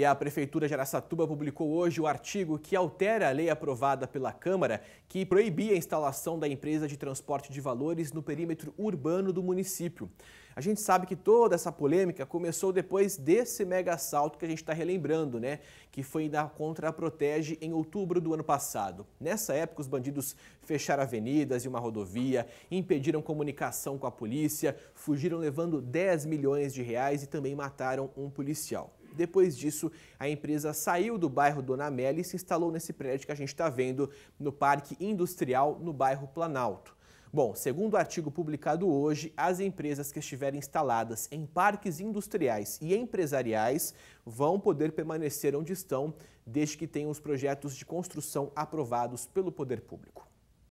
E a Prefeitura de Araçatuba publicou hoje o artigo que altera a lei aprovada pela Câmara, que proibia a instalação da empresa de transporte de valores no perímetro urbano do município. A gente sabe que toda essa polêmica começou depois desse mega assalto que a gente está relembrando, né? Que foi na Contra Protege em outubro do ano passado. Nessa época, os bandidos fecharam avenidas e uma rodovia, impediram comunicação com a polícia, fugiram levando 10 milhões de reais e também mataram um policial. Depois disso, a empresa saiu do bairro Dona Amélia e se instalou nesse prédio que a gente está vendo no Parque Industrial, no bairro Planalto. Bom, segundo o artigo publicado hoje, as empresas que estiverem instaladas em parques industriais e empresariais vão poder permanecer onde estão, desde que tenham os projetos de construção aprovados pelo poder público.